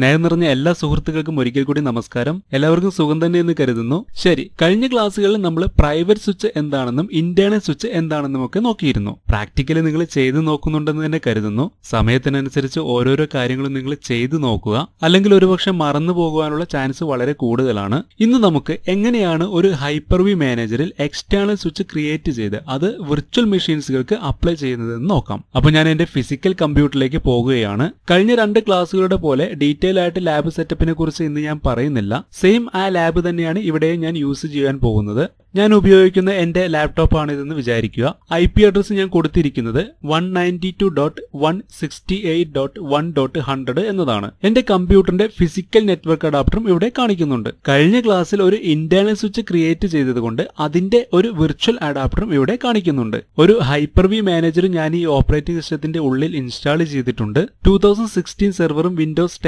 സ്നേഹം നിറഞ്ഞ എല്ലാ സുഹൃത്തുക്കൾക്കും ഒരിക്കൽ കൂടി നമസ്കാരം എല്ലാവർക്കും സുഖം തന്നെ എന്ന് കരുതുന്നു ശരി കഴിഞ്ഞ ക്ലാസ്സുകളിൽ നമ്മൾ പ്രൈവറ്റ് സ്വിച്ച് എന്താണെന്നും ഇന്റേണൽ സ്വിച്ച് എന്താണെന്നും ഒക്കെ നോക്കിയിരുന്നു പ്രാക്ടിക്കലി നിങ്ങൾ ചെയ്തു നോക്കുന്നുണ്ടെന്ന് തന്നെ കരുതുന്നു സമയത്തിനനുസരിച്ച് ഓരോരോ കാര്യങ്ങളും നിങ്ങൾ ചെയ്തു നോക്കുക അല്ലെങ്കിൽ ഒരുപക്ഷെ മറന്നു പോകാനുള്ള ചാൻസ് വളരെ കൂടുതലാണ് ഇന്ന് നമുക്ക് എങ്ങനെയാണ് ഒരു ഹൈപ്പർവി മാനേജറിൽ എക്സ്റ്റേണൽ സ്വിച്ച് ക്രിയേറ്റ് ചെയ്ത് അത് വിർച്വൽ മെഷീൻസുകൾക്ക് അപ്ലൈ ചെയ്യുന്നതെന്ന് നോക്കാം അപ്പൊ ഞാൻ എന്റെ ഫിസിക്കൽ കമ്പ്യൂട്ടറിലേക്ക് പോകുകയാണ് കഴിഞ്ഞ രണ്ട് ക്ലാസ്സുകളുടെ പോലെ ഡീറ്റെയിൽ ഡീറ്റെയിൽ ആയിട്ട് ലാബ് സെറ്റപ്പിനെ കുറിച്ച് ഇന്ന് ഞാൻ പറയുന്നില്ല സെയിം ആ ലാബ് തന്നെയാണ് ഇവിടെയും ഞാൻ യൂസ് ചെയ്യാൻ പോകുന്നത് ഞാൻ ഉപയോഗിക്കുന്ന എന്റെ ലാപ്ടോപ്പാണിതെന്ന് വിചാരിക്കുക ഐ പി അഡ്രസ് ഞാൻ കൊടുത്തിരിക്കുന്നത് one ninety two dot one sixty eight dot one dot hundred എന്നതാണ് എന്റെ കമ്പ്യൂട്ടറിന്റെ ഫിസിക്കൽ നെറ്റ്വർക്ക് അഡാപ്റ്ററും ഇവിടെ കാണിക്കുന്നുണ്ട് കഴിഞ്ഞ ക്ലാസ്സിൽ ഒരു ഇന്റേണൽ സ്വിച്ച് ക്രിയേറ്റ് ചെയ്തതുകൊണ്ട് അതിന്റെ ഒരു വിർച്വൽ അഡാപ്റ്ററും ഇവിടെ കാണിക്കുന്നുണ്ട് ഒരു ഹൈപ്പർ വി മാനേജർ ഞാൻ ഈ ഓപ്പറേറ്റിംഗ് സിസ്റ്റത്തിന്റെ ഉള്ളിൽ ഇൻസ്റ്റാൾ ചെയ്തിട്ടുണ്ട് ടൂ തൗസൻഡ് സിക്സ്റ്റീൻ സെർവറും വിൻഡോസ്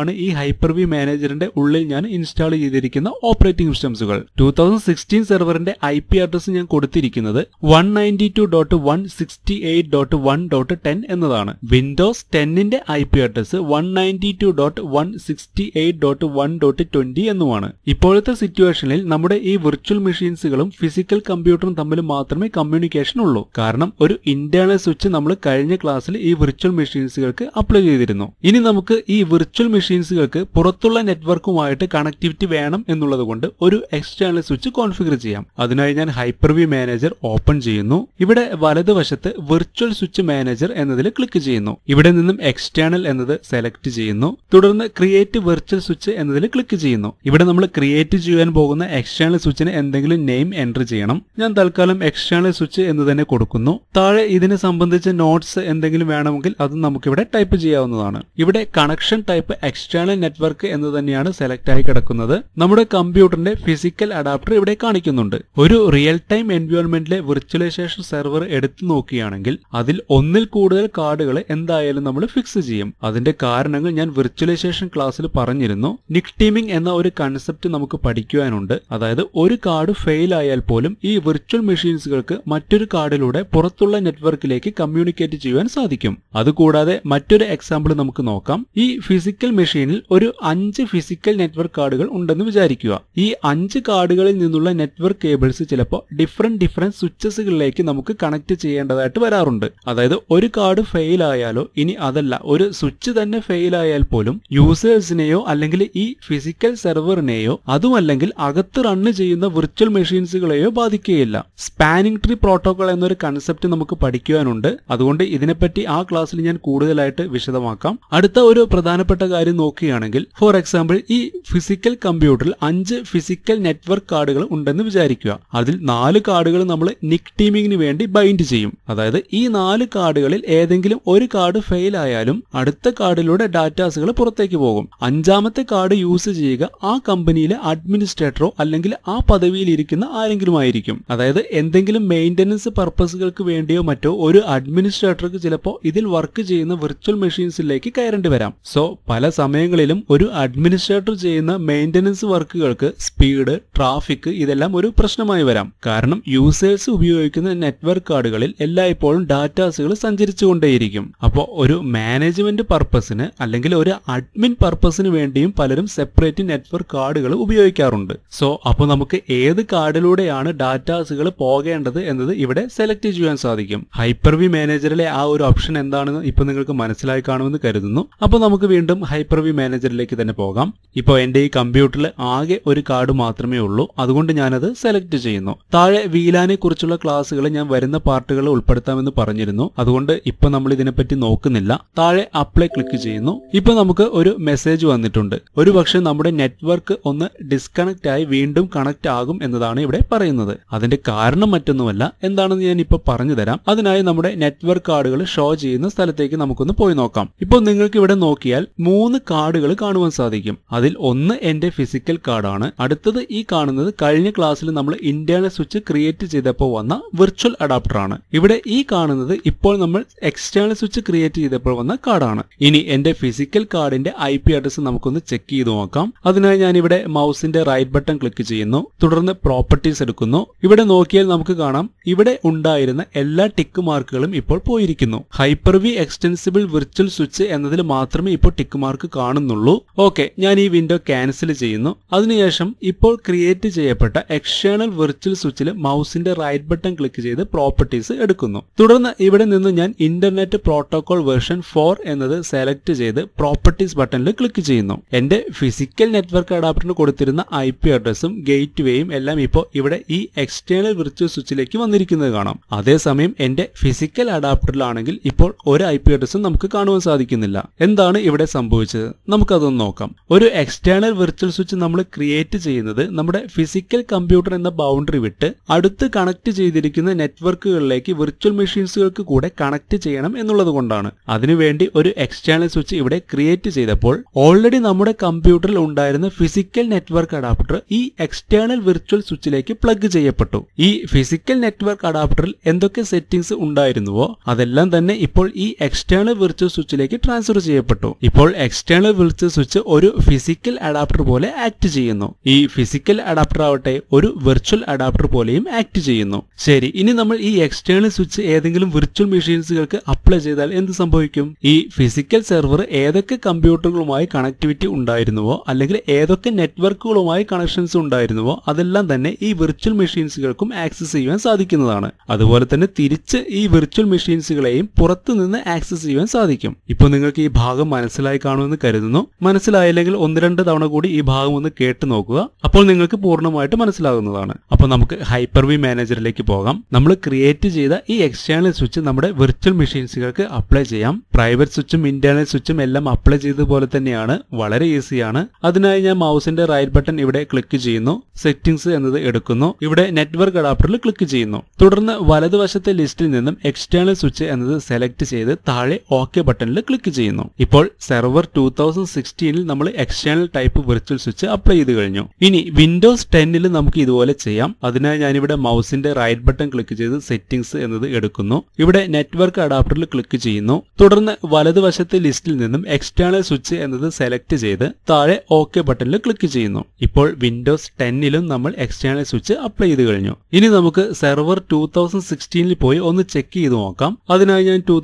ആണ് ഈ ഹൈപ്പർ വി മാനേജറിന്റെ ഉള്ളിൽ ഞാൻ ഇൻസ്റ്റാൾ ചെയ്തിരിക്കുന്ന ഓപ്പറേറ്റിംഗ് സിസ്റ്റംസുകൾ ടൂ തൗസൻഡ് സിക്സ്റ്റീൻ സെർവർ സെർവറിന്റെ ഐ പി അഡ്രസ് ഞാൻ കൊടുത്തിരിക്കുന്നത് one ninety two dot one sixty eight dot one dot ten എന്നതാണ് വിൻഡോസ് ടെന്നിന്റെ I P address one ninety two dot one sixty eight dot one dot twenty എന്നുമാണ് ഇപ്പോഴത്തെ സിറ്റുവേഷനിൽ നമ്മുടെ ഈ വിർച്വൽ മെഷീൻസുകളും ഫിസിക്കൽ കമ്പ്യൂട്ടറും തമ്മിൽ മാത്രമേ കമ്മ്യൂണിക്കേഷൻ ഉള്ളൂ കാരണം ഒരു ഇന്റേണൽ സ്വിച്ച് നമ്മൾ കഴിഞ്ഞ ക്ലാസ്സിൽ ഈ വിർച്വൽ മെഷീൻസുകൾക്ക് അപ്ലൈ ചെയ്തിരുന്നു ഇനി നമുക്ക് ഈ വിർച്വൽ മെഷീൻസുകൾക്ക് പുറത്തുള്ള നെറ്റ്വർക്കുമായിട്ട് കണക്ടിവിറ്റി വേണം എന്നുള്ളത് കൊണ്ട് ഒരു എക്സ്റ്റേണൽ സ്വിച്ച് കോൺഫിഗർ ചെയ്യാം ചെയ്യാം അതിനായി ഞാൻ ഹൈപ്പർവ്യൂ മാനേജർ ഓപ്പൺ ചെയ്യുന്നു ഇവിടെ വലതുവശത്ത് വെർച്വൽ സ്വിച്ച് മാനേജർ എന്നതിൽ ക്ലിക്ക് ചെയ്യുന്നു ഇവിടെ നിന്നും എക്സ്റ്റേണൽ എന്നത് സെലക്ട് ചെയ്യുന്നു തുടർന്ന് ക്രിയേറ്റ് വെർച്വൽ സ്വിച്ച് എന്നതിൽ ക്ലിക്ക് ചെയ്യുന്നു ഇവിടെ നമ്മൾ ക്രിയേറ്റ് ചെയ്യാൻ പോകുന്ന എക്സ്റ്റേണൽ സ്വിച്ചിന് എന്തെങ്കിലും നെയിം എൻറ്റർ ചെയ്യണം ഞാൻ തൽക്കാലം എക്സ്റ്റേണൽ സ്വിച്ച് എന്ന് തന്നെ കൊടുക്കുന്നു താഴെ ഇതിനെ സംബന്ധിച്ച് നോട്ട്സ് എന്തെങ്കിലും വേണമെങ്കിൽ അത് നമുക്കിവിടെ ടൈപ്പ് ചെയ്യാവുന്നതാണ് ഇവിടെ കണക്ഷൻ ടൈപ്പ് എക്സ്റ്റേണൽ നെറ്റ്വർക്ക് എന്ന് തന്നെയാണ് സെലക്ട് ആയി കിടക്കുന്നത് നമ്മുടെ കമ്പ്യൂട്ടറിന്റെ ഫിസിക്കൽ അഡാപ്റ്റർ ഇവിടെ കാണിക്കുന്നുണ്ട് ഉണ്ട് ഒരു റിയൽ ടൈം എൻവയോൺമെന്റിലെ വിർച്വലൈസേഷൻ സെർവർ എടുത്തു നോക്കുകയാണെങ്കിൽ അതിൽ ഒന്നിൽ കൂടുതൽ കാർഡുകളെ എന്തായാലും നമ്മൾ ഫിക്സ് ചെയ്യും അതിന്റെ കാരണങ്ങൾ ഞാൻ വിർച്വലൈസേഷൻ ക്ലാസ്സിൽ പറഞ്ഞിരുന്നു നിക് ടീമിംഗ് എന്ന ഒരു കൺസെപ്റ്റ് നമുക്ക് പഠിക്കുവാനുണ്ട് അതായത് ഒരു കാർഡ് ഫെയിൽ ആയാൽ പോലും ഈ വിർച്വൽ മെഷീൻസുകൾക്ക് മറ്റൊരു കാർഡിലൂടെ പുറത്തുള്ള നെറ്റ്വർക്കിലേക്ക് കമ്മ്യൂണിക്കേറ്റ് ചെയ്യുവാൻ സാധിക്കും അതുകൂടാതെ മറ്റൊരു എക്സാമ്പിൾ നമുക്ക് നോക്കാം ഈ ഫിസിക്കൽ മെഷീനിൽ ഒരു അഞ്ച് ഫിസിക്കൽ നെറ്റ്വർക്ക് കാർഡുകൾ ഉണ്ടെന്ന് വിചാരിക്കുക ഈ അഞ്ച് കാർഡുകളിൽ നിന്നുള്ള നെറ്റ്വർക്ക് കേബിൾസ് ചിലപ്പോൾ ഡിഫറെൻറ്റ് ഡിഫറെൻറ്റ് സ്വിച്ചസുകളിലേക്ക് നമുക്ക് കണക്ട് ചെയ്യേണ്ടതായിട്ട് വരാറുണ്ട് അതായത് ഒരു കാർഡ് ഫെയിൽ ആയാലോ ഇനി അതല്ല ഒരു സ്വിച്ച് തന്നെ ഫെയിൽ ആയാൽ പോലും യൂസേഴ്സിനെയോ അല്ലെങ്കിൽ ഈ ഫിസിക്കൽ സെർവറിനെയോ അതുമല്ലെങ്കിൽ അകത്ത് റണ്ണ് ചെയ്യുന്ന വിർച്വൽ മെഷീൻസുകളെയോ ബാധിക്കുകയില്ല സ്പാനിങ് ട്രീ പ്രോട്ടോകോൾ എന്നൊരു കൺസെപ്റ്റ് നമുക്ക് പഠിക്കുവാനുണ്ട് അതുകൊണ്ട് ഇതിനെപ്പറ്റി ആ ക്ലാസ്സിൽ ഞാൻ കൂടുതലായിട്ട് വിശദമാക്കാം അടുത്ത ഒരു പ്രധാനപ്പെട്ട കാര്യം നോക്കുകയാണെങ്കിൽ ഫോർ എക്സാമ്പിൾ ഈ ഫിസിക്കൽ കമ്പ്യൂട്ടറിൽ അഞ്ച് ഫിസിക്കൽ നെറ്റ്വർക്ക് കാർഡുകൾ ഉണ്ടെന്ന് വിചാരിക്കും വിചാരിക്കുക അതിൽ നാല് കാർഡുകൾ നമ്മൾ നിക് ടീമിങ്ങിന് വേണ്ടി ബൈൻഡ് ചെയ്യും അതായത് ഈ നാല് കാർഡുകളിൽ ഏതെങ്കിലും ഒരു കാർഡ് ഫെയിൽ ആയാലും അടുത്ത കാർഡിലൂടെ ഡാറ്റാസുകൾ പുറത്തേക്ക് പോകും അഞ്ചാമത്തെ കാർഡ് യൂസ് ചെയ്യുക ആ കമ്പനിയിലെ അഡ്മിനിസ്ട്രേറ്ററോ അല്ലെങ്കിൽ ആ പദവിയിൽ ഇരിക്കുന്ന ആരെങ്കിലും ആയിരിക്കും അതായത് എന്തെങ്കിലും മെയിൻ്റനൻസ് പർപ്പസുകൾക്ക് വേണ്ടിയോ മറ്റോ ഒരു അഡ്മിനിസ്ട്രേറ്റർക്ക് ചിലപ്പോൾ ഇതിൽ വർക്ക് ചെയ്യുന്ന വിർച്വൽ മെഷീൻസിലേക്ക് കയറേണ്ടി വരാം സോ പല സമയങ്ങളിലും ഒരു അഡ്മിനിസ്ട്രേറ്റർ ചെയ്യുന്ന മെയിൻ്റനൻസ് വർക്കുകൾക്ക് സ്പീഡ് ട്രാഫിക് ഇതെല്ലാം ഒരു പ്രശ്നമായി വരാം കാരണം യൂസേഴ്സ് ഉപയോഗിക്കുന്ന നെറ്റ്വർക്ക് കാർഡുകളിൽ എല്ലായ്പ്പോഴും ഡാറ്റാസുകൾ സഞ്ചരിച്ചുകൊണ്ടേയിരിക്കും അപ്പോൾ ഒരു മാനേജ്മെന്റ് പർപ്പസിന് അല്ലെങ്കിൽ ഒരു അഡ്മിൻ പർപ്പസിന് വേണ്ടിയും പലരും സെപ്പറേറ്റ് നെറ്റ്വർക്ക് കാർഡുകൾ ഉപയോഗിക്കാറുണ്ട് സോ അപ്പോൾ നമുക്ക് ഏത് കാർഡിലൂടെയാണ് ഡാറ്റാസുകൾ പോകേണ്ടത് എന്നത് ഇവിടെ സെലക്ട് ചെയ്യാൻ സാധിക്കും ഹൈപ്പർ വി മാനേജറിലെ ആ ഒരു ഓപ്ഷൻ എന്താണെന്ന് ഇപ്പോൾ നിങ്ങൾക്ക് മനസ്സിലായി കാണുമെന്ന് കരുതുന്നു അപ്പോൾ നമുക്ക് വീണ്ടും ഹൈപ്പർ വി മാനേജറിലേക്ക് തന്നെ പോകാം ഇപ്പോൾ എൻ്റെ ഈ കമ്പ്യൂട്ടറിൽ ആകെ ഒരു കാർഡ് മാത്രമേ ഉള്ളൂ അതുകൊണ്ട് ഞാനത് സെലക്ട് സെലക്ട് ചെയ്യുന്നു താഴെ വീലാനെ കുറിച്ചുള്ള ക്ലാസ്സുകൾ ഞാൻ വരുന്ന പാർട്ടുകൾ ഉൾപ്പെടുത്താമെന്ന് പറഞ്ഞിരുന്നു അതുകൊണ്ട് ഇപ്പൊ നമ്മൾ ഇതിനെപ്പറ്റി നോക്കുന്നില്ല താഴെ അപ്ലൈ ക്ലിക്ക് ചെയ്യുന്നു ഇപ്പൊ നമുക്ക് ഒരു മെസ്സേജ് വന്നിട്ടുണ്ട് ഒരു നമ്മുടെ നെറ്റ്വർക്ക് ഒന്ന് ഡിസ്കണക്ട് ആയി വീണ്ടും കണക്ട് ആകും എന്നതാണ് ഇവിടെ പറയുന്നത് അതിന്റെ കാരണം മറ്റൊന്നുമല്ല എന്താണെന്ന് ഞാൻ ഇപ്പൊ പറഞ്ഞു തരാം അതിനായി നമ്മുടെ നെറ്റ്വർക്ക് കാർഡുകൾ ഷോ ചെയ്യുന്ന സ്ഥലത്തേക്ക് നമുക്കൊന്ന് പോയി നോക്കാം ഇപ്പോൾ നിങ്ങൾക്ക് ഇവിടെ നോക്കിയാൽ മൂന്ന് കാർഡുകൾ കാണുവാൻ സാധിക്കും അതിൽ ഒന്ന് എന്റെ ഫിസിക്കൽ കാർഡാണ് അടുത്തത് ഈ കാണുന്നത് കഴിഞ്ഞ ക്ലാസ്സിൽ നമ്മൾ ഇന്റേണൽ സ്വിച്ച് ക്രിയേറ്റ് ചെയ്തപ്പോൾ വന്ന വിർച്വൽ അഡാപ്റ്റർ ആണ് ഇവിടെ ഈ കാണുന്നത് ഇപ്പോൾ നമ്മൾ എക്സ്റ്റേണൽ സ്വിച്ച് ക്രിയേറ്റ് ചെയ്തപ്പോൾ വന്ന കാർഡാണ് ഇനി എന്റെ ഫിസിക്കൽ കാർഡിന്റെ ഐ പി അഡ്രസ് നമുക്കൊന്ന് ചെക്ക് ചെയ്ത് നോക്കാം അതിനായി ഞാൻ ഇവിടെ മൗസിന്റെ റൈറ്റ് ബട്ടൺ ക്ലിക്ക് ചെയ്യുന്നു തുടർന്ന് പ്രോപ്പർട്ടീസ് എടുക്കുന്നു ഇവിടെ നോക്കിയാൽ നമുക്ക് കാണാം ഇവിടെ ഉണ്ടായിരുന്ന എല്ലാ ടിക്ക് മാർക്കുകളും ഇപ്പോൾ പോയിരിക്കുന്നു Hyper V extensible virtual switch എന്നതിൽ മാത്രമേ ഇപ്പോൾ ടിക്ക് മാർക്ക് കാണുന്നുള്ളൂ ഓക്കെ ഞാൻ ഈ വിൻഡോ ക്യാൻസൽ ചെയ്യുന്നു അതിനുശേഷം ഇപ്പോൾ ക്രിയേറ്റ് ചെയ്യപ്പെട്ട എക്സ് എക്സ്റ്റേണൽ വെർച്വൽ സ്വിച്ചിൽ മൗസിന്റെ റൈറ്റ് ബട്ടൺ ക്ലിക്ക് ചെയ്ത് പ്രോപ്പർട്ടീസ് എടുക്കുന്നു തുടർന്ന് ഇവിടെ നിന്ന് ഞാൻ ഇന്റർനെറ്റ് പ്രോട്ടോകോൾ വേർഷൻ ഫോർ എന്നത് സെലക്ട് ചെയ്ത് പ്രോപ്പർട്ടീസ് ബട്ടണിൽ ക്ലിക്ക് ചെയ്യുന്നു എന്റെ ഫിസിക്കൽ നെറ്റ്വർക്ക് അഡാപ്റ്ററിന് കൊടുത്തിരുന്ന ഐ പി അഡ്രസ്സും ഗേറ്റ് വേയും എല്ലാം ഇപ്പോൾ ഇവിടെ ഈ എക്സ്റ്റേണൽ വെർച്വൽ സ്വിച്ചിലേക്ക് വന്നിരിക്കുന്നത് കാണാം അതേസമയം എന്റെ ഫിസിക്കൽ അഡാപ്റ്ററിലാണെങ്കിൽ ഇപ്പോൾ ഒരു ഐ പി അഡ്രസ്സും നമുക്ക് കാണുവാൻ സാധിക്കുന്നില്ല എന്താണ് ഇവിടെ സംഭവിച്ചത് നമുക്കതൊന്ന് നോക്കാം ഒരു എക്സ്റ്റേണൽ വെർച്വൽ സ്വിച്ച് നമ്മൾ ക്രിയേറ്റ് ചെയ്യുന്നത് നമ്മുടെ ഫിസിക്കൽ കമ്പ്യൂട്ടർ എന്ന ബൗണ്ടറി വിട്ട് അടുത്ത് കണക്ട് ചെയ്തിരിക്കുന്ന നെറ്റ്വർക്കുകളിലേക്ക് വിർച്വൽ മെഷീൻസുകൾക്ക് കൂടെ കണക്ട് ചെയ്യണം എന്നുള്ളത് കൊണ്ടാണ് അതിനുവേണ്ടി ഒരു എക്സ്റ്റേണൽ സ്വിച്ച് ഇവിടെ ക്രിയേറ്റ് ചെയ്തപ്പോൾ ഓൾറെഡി നമ്മുടെ കമ്പ്യൂട്ടറിൽ ഉണ്ടായിരുന്ന ഫിസിക്കൽ നെറ്റ്വർക്ക് അഡാപ്റ്റർ ഈ എക്സ്റ്റേണൽ വിർച്വൽ സ്വിച്ചിലേക്ക് പ്ലഗ് ചെയ്യപ്പെട്ടു ഈ ഫിസിക്കൽ നെറ്റ്വർക്ക് അഡാപ്റ്ററിൽ എന്തൊക്കെ സെറ്റിംഗ്സ് ഉണ്ടായിരുന്നുവോ അതെല്ലാം തന്നെ ഇപ്പോൾ ഈ എക്സ്റ്റേണൽ വിർച്വൽ സ്വിച്ചിലേക്ക് ട്രാൻസ്ഫർ ചെയ്യപ്പെട്ടു ഇപ്പോൾ എക്സ്റ്റേണൽ വിർച്വൽ സ്വിച്ച് ഒരു ഫിസിക്കൽ അഡാപ്റ്റർ പോലെ ആക്ട് ചെയ്യുന്നു ഈ ഫിസിക്കൽ അഡാപ്റ്റർ ആവട്ടെ ഒരു വെർച്വൽ അഡാപ്റ്റർ പോലെയും ആക്ട് ചെയ്യുന്നു ശരി ഇനി നമ്മൾ ഈ എക്സ്റ്റേണൽ സ്വിച്ച് ഏതെങ്കിലും വിർച്വൽ മെഷീൻസുകൾക്ക് അപ്ലൈ ചെയ്താൽ എന്ത് സംഭവിക്കും ഈ ഫിസിക്കൽ സെർവർ ഏതൊക്കെ കമ്പ്യൂട്ടറുകളുമായി കണക്ടിവിറ്റി ഉണ്ടായിരുന്നുവോ അല്ലെങ്കിൽ ഏതൊക്കെ നെറ്റ്വർക്കുകളുമായി കണക്ഷൻസ് ഉണ്ടായിരുന്നുവോ അതെല്ലാം തന്നെ ഈ വിർച്വൽ മെഷീൻസുകൾക്കും ആക്സസ് ചെയ്യാൻ സാധിക്കുന്നതാണ് അതുപോലെ തന്നെ തിരിച്ച് ഈ വിർച്വൽ മെഷീൻസുകളെയും പുറത്തുനിന്ന് ആക്സസ് ചെയ്യാൻ സാധിക്കും ഇപ്പോൾ നിങ്ങൾക്ക് ഈ ഭാഗം മനസ്സിലായി കാണുമെന്ന് കരുതുന്നു മനസ്സിലായില്ലെങ്കിൽ ഒന്ന് രണ്ട് തവണ കൂടി ഈ ഭാഗം ഒന്ന് കേട്ടു നോക്കുക അപ്പോൾ നിങ്ങൾക്ക് പൂർണ്ണമായിട്ട് മനസ്സിലാകുന്നു എന്നുള്ളതാണ് അപ്പോൾ നമുക്ക് ഹൈപ്പർ വി മാനേജറിലേക്ക് പോകാം നമ്മൾ ക്രിയേറ്റ് ചെയ്ത ഈ എക്സ്റ്റേണൽ സ്വിച്ച് നമ്മുടെ വിർച്വൽ മെഷീൻസുകൾക്ക് അപ്ലൈ ചെയ്യാം പ്രൈവറ്റ് സ്വിച്ചും ഇന്റേണൽ സ്വിച്ചും എല്ലാം അപ്ലൈ ചെയ്തതുപോലെ തന്നെയാണ് വളരെ ഈസിയാണ് അതിനായി ഞാൻ മൗസിന്റെ റൈറ്റ് ബട്ടൺ ഇവിടെ ക്ലിക്ക് ചെയ്യുന്നു സെറ്റിംഗ്സ് എന്നത് എടുക്കുന്നു ഇവിടെ നെറ്റ്വർക്ക് അഡാപ്റ്ററിൽ ക്ലിക്ക് ചെയ്യുന്നു തുടർന്ന് വലതുവശത്തെ ലിസ്റ്റിൽ നിന്നും എക്സ്റ്റേണൽ സ്വിച്ച് എന്നത് സെലക്ട് ചെയ്ത് താഴെ ഓക്കെ ബട്ടണിൽ ക്ലിക്ക് ചെയ്യുന്നു ഇപ്പോൾ സെർവർ ടൂ തൗസൻഡ് സിക്സ്റ്റീനിൽ നമ്മൾ external type virtual switch apply ചെയ്ത് കഴിഞ്ഞു ഇനി വിൻഡോസ് ടെന്നിൽ നമുക്ക് ഇതുപോലെ ഇതുപോലെ ചെയ്യാം അതിനായി ഞാനിവിടെ മൗസിന്റെ റൈറ്റ് ബട്ടൺ ക്ലിക്ക് ചെയ്ത് സെറ്റിംഗ്സ് എന്നത് എടുക്കുന്നു ഇവിടെ നെറ്റ്വർക്ക് അഡാപ്റ്ററിൽ ക്ലിക്ക് ചെയ്യുന്നു തുടർന്ന് വലതുവശത്തെ ലിസ്റ്റിൽ നിന്നും എക്സ്റ്റേണൽ സ്വിച്ച് എന്നത് സെലക്ട് ചെയ്ത് താഴെ ഓക്കെ ബട്ടണിൽ ക്ലിക്ക് ചെയ്യുന്നു ഇപ്പോൾ വിൻഡോസ് ടെന്നിലും നമ്മൾ എക്സ്റ്റേണൽ സ്വിച്ച് അപ്ലൈ ചെയ്ത് കഴിഞ്ഞു ഇനി നമുക്ക് സെർവർ ടൂ തൗസൻഡ് പോയി ഒന്ന് ചെക്ക് ചെയ്ത് നോക്കാം അതിനായി ഞാൻ ടൂ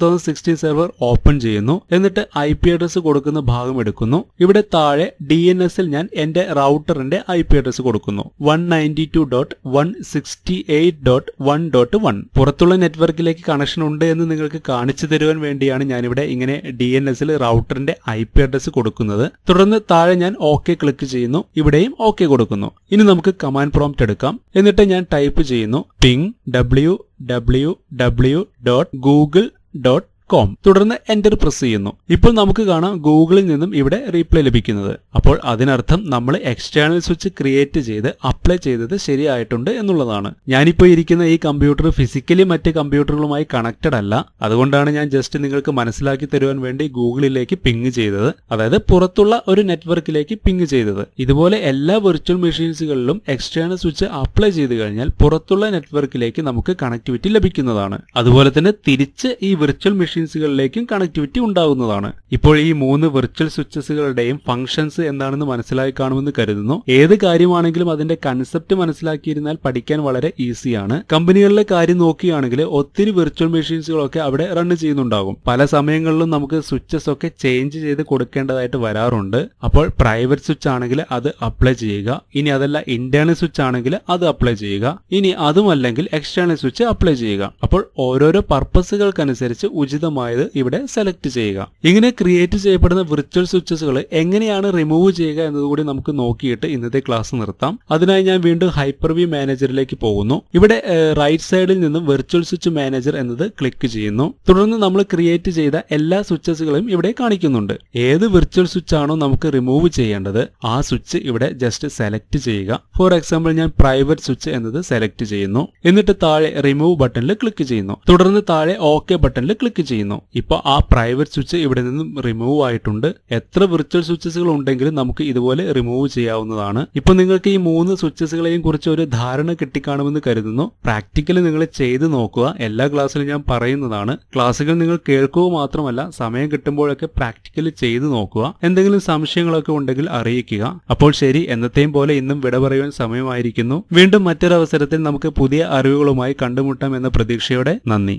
സെർവർ ഓപ്പൺ ചെയ്യുന്നു എന്നിട്ട് ഐ പി അഡ്രസ് കൊടുക്കുന്ന ഭാഗം എടുക്കുന്നു ഇവിടെ താഴെ ഡി ഞാൻ എന്റെ റൗട്ടറിന്റെ ഐ അഡ്രസ് കൊടുക്കുന്നു വൺ നയൻറ്റി ടു പുറത്തുള്ള നെറ്റ്വർക്കിലേക്ക് കണക്ഷൻ ഉണ്ട് എന്ന് നിങ്ങൾക്ക് കാണിച്ചു തരുവാൻ വേണ്ടിയാണ് ഞാനിവിടെ ഇങ്ങനെ ഡി എൻ എസിൽ റൗട്ടറിന്റെ ഐ പി അഡ്രസ് കൊടുക്കുന്നത് തുടർന്ന് താഴെ ഞാൻ ഓക്കെ ക്ലിക്ക് ചെയ്യുന്നു ഇവിടെയും ഓക്കെ കൊടുക്കുന്നു ഇനി നമുക്ക് കമാൻഡ് പ്രോംപ്റ്റ് എടുക്കാം എന്നിട്ട് ഞാൻ ടൈപ്പ് ചെയ്യുന്നു ping W W W dot Google dot com തുടർന്ന് എന്റർ പ്രസ് ചെയ്യുന്നു ഇപ്പോൾ നമുക്ക് കാണാം ഗൂഗിളിൽ നിന്നും ഇവിടെ റീപ്ലൈ ലഭിക്കുന്നത് അപ്പോൾ അതിനർത്ഥം നമ്മൾ എക്സ്റ്റേണൽ സ്വിച്ച് ക്രിയേറ്റ് ചെയ്ത് അപ്ലൈ ചെയ്തത് ശരിയായിട്ടുണ്ട് എന്നുള്ളതാണ് ഞാനിപ്പോൾ ഇരിക്കുന്ന ഈ കമ്പ്യൂട്ടർ ഫിസിക്കലി മറ്റ് കമ്പ്യൂട്ടറുകളുമായി കണക്റ്റഡ് അല്ല അതുകൊണ്ടാണ് ഞാൻ ജസ്റ്റ് നിങ്ങൾക്ക് മനസ്സിലാക്കി തരുവാൻ വേണ്ടി ഗൂഗിളിലേക്ക് പിങ് ചെയ്തത് അതായത് പുറത്തുള്ള ഒരു നെറ്റ്വർക്കിലേക്ക് പിങ് ചെയ്തത് ഇതുപോലെ എല്ലാ വെർച്വൽ മെഷീൻസുകളിലും എക്സ്റ്റേണൽ സ്വിച്ച് അപ്ലൈ ചെയ്ത് കഴിഞ്ഞാൽ പുറത്തുള്ള നെറ്റ്വർക്കിലേക്ക് നമുക്ക് കണക്ടിവിറ്റി ലഭിക്കുന്നതാണ് അതുപോലെ തന്നെ തിരിച്ച് ഈ വെർച്വൽ മെഷീൻ മെഷീൻസുകളിലേക്കും കണക്ടിവിറ്റി ഉണ്ടാകുന്നതാണ് ഇപ്പോൾ ഈ മൂന്ന് വെർച്വൽ സ്വിച്ചസുകളുടെയും ഫംഗ്ഷൻസ് എന്താണെന്ന് മനസ്സിലായി കാണുമെന്ന് കരുതുന്നു ഏത് കാര്യമാണെങ്കിലും അതിന്റെ കൺസെപ്റ്റ് മനസ്സിലാക്കിയിരുന്നാൽ പഠിക്കാൻ വളരെ ഈസിയാണ് കമ്പനികളിലെ കാര്യം നോക്കുകയാണെങ്കിൽ ഒത്തിരി വെർച്വൽ മെഷീൻസുകളൊക്കെ അവിടെ റൺ ചെയ്യുന്നുണ്ടാകും പല സമയങ്ങളിലും നമുക്ക് സ്വിച്ചസ് ഒക്കെ ചേഞ്ച് ചെയ്ത് കൊടുക്കേണ്ടതായിട്ട് വരാറുണ്ട് അപ്പോൾ പ്രൈവറ്റ് സ്വിച്ച് ആണെങ്കിൽ അത് അപ്ലൈ ചെയ്യുക ഇനി അതല്ല ഇന്റേണൽ സ്വിച്ച് ആണെങ്കിൽ അത് അപ്ലൈ ചെയ്യുക ഇനി അതുമല്ലെങ്കിൽ എക്സ്റ്റേണൽ സ്വിച്ച് അപ്ലൈ ചെയ്യുക അപ്പോൾ ഓരോരോ പർപ്പസുകൾക്കനുസരിച്ച് ഉചിതം അനുസൃതമായത് ഇവിടെ സെലക്ട് ചെയ്യുക ഇങ്ങനെ ക്രിയേറ്റ് ചെയ്യപ്പെടുന്ന വിർച്വൽ സ്വിച്ചസുകൾ എങ്ങനെയാണ് റിമൂവ് ചെയ്യുക എന്നതുകൂടി നമുക്ക് നോക്കിയിട്ട് ഇന്നത്തെ ക്ലാസ് നിർത്താം അതിനായി ഞാൻ വീണ്ടും ഹൈപ്പർ വി മാനേജറിലേക്ക് പോകുന്നു ഇവിടെ റൈറ്റ് സൈഡിൽ നിന്നും വിർച്വൽ സ്വിച്ച് മാനേജർ എന്നത് ക്ലിക്ക് ചെയ്യുന്നു തുടർന്ന് നമ്മൾ ക്രിയേറ്റ് ചെയ്ത എല്ലാ സ്വിച്ചസുകളും ഇവിടെ കാണിക്കുന്നുണ്ട് ഏത് വിർച്വൽ സ്വിച്ച് ആണോ നമുക്ക് റിമൂവ് ചെയ്യേണ്ടത് ആ സ്വിച്ച് ഇവിടെ ജസ്റ്റ് സെലക്ട് ചെയ്യുക ഫോർ എക്സാമ്പിൾ ഞാൻ പ്രൈവറ്റ് സ്വിച്ച് എന്നത് സെലക്ട് ചെയ്യുന്നു എന്നിട്ട് താഴെ റിമൂവ് ബട്ടണിൽ ക്ലിക്ക് ചെയ്യുന്നു തുടർന്ന് താഴെ ഓക്കെ ബട്ടണിൽ ക്ലിക്ക് ചെയ്യുന്നു ചെയ്യുന്നു ഇപ്പോൾ ആ പ്രൈവറ്റ് സ്വിച്ച് ഇവിടെ നിന്നും റിമൂവ് ആയിട്ടുണ്ട് എത്ര വിർച്വൽ സ്വിച്ചസുകൾ ഉണ്ടെങ്കിലും നമുക്ക് ഇതുപോലെ റിമൂവ് ചെയ്യാവുന്നതാണ് ഇപ്പോൾ നിങ്ങൾക്ക് ഈ മൂന്ന് സ്വിച്ചസുകളെയും കുറിച്ച് ഒരു ധാരണ കിട്ടിക്കാണുമെന്ന് കരുതുന്നു പ്രാക്ടിക്കലി നിങ്ങൾ ചെയ്ത് നോക്കുക എല്ലാ ക്ലാസ്സിലും ഞാൻ പറയുന്നതാണ് ക്ലാസ്സുകൾ നിങ്ങൾ കേൾക്കുക മാത്രമല്ല സമയം കിട്ടുമ്പോഴൊക്കെ പ്രാക്ടിക്കലി ചെയ്ത് നോക്കുക എന്തെങ്കിലും സംശയങ്ങളൊക്കെ ഉണ്ടെങ്കിൽ അറിയിക്കുക അപ്പോൾ ശരി എന്നത്തെയും പോലെ ഇന്നും വിട പറയുവാൻ സമയമായിരിക്കുന്നു വീണ്ടും മറ്റൊരവസരത്തിൽ നമുക്ക് പുതിയ അറിവുകളുമായി കണ്ടുമുട്ടാം എന്ന പ്രതീക്ഷയോടെ നന്ദി